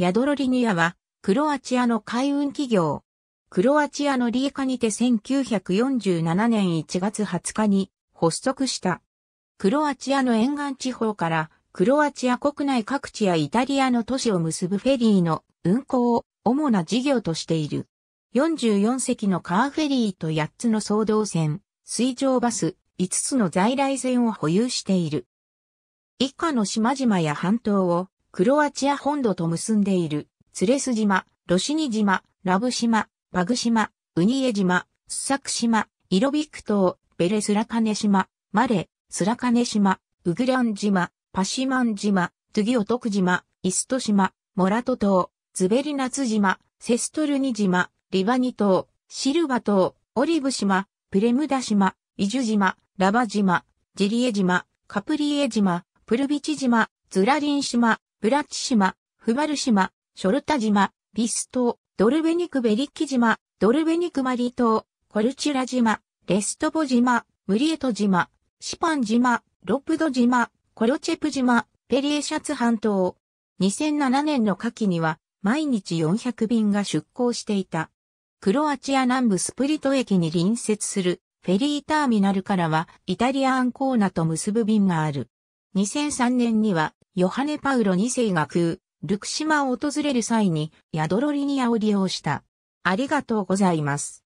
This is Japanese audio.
ヤドロリニアは、クロアチアの海運企業。クロアチアのリーカにて1947年1月20日に発足した。クロアチアの沿岸地方からクロアチア国内各地やイタリアの都市を結ぶフェリーの運航を主な事業としている。44隻のカーフェリーと8つの総動船、水上バス、5つの在来線を保有している。以下の島々や半島をクロアチア本土と結んでいる、ツレス島、ロシニ島、ラブ島、バグ島、ウニエ島、スサク島、イロビク島、ベレスラカネ島、マレ、スラカネ島、ウグラン島、パシマン島、トゥギオトク島、イスト島、モラト島、ズベリナツ島、セストルニ島、リバニ島、シルバ島、オリブ島、プレムダ島、イジュ島、ラバ島、ジリエ島、カプリエ島、プルビチ島、ズラリン島、ブラッチ島、フバル島、ショルタ島、ビス島、ドルベニクベリッキ島、ドルベニクマリ島、コルチュラ島、レストボ島、ムリエト島、シパン島、ロップド島、コロチェプ島、ペリエシャツ半島。2007年の夏季には毎日400便が出港していた。クロアチア南部スプリト駅に隣接するフェリーターミナルからはイタリアアンコーナと結ぶ便がある。2003年にはヨハネ・パウロ2世が空、ルクシマを訪れる際に、ヤドロリニアを利用した。ありがとうございます。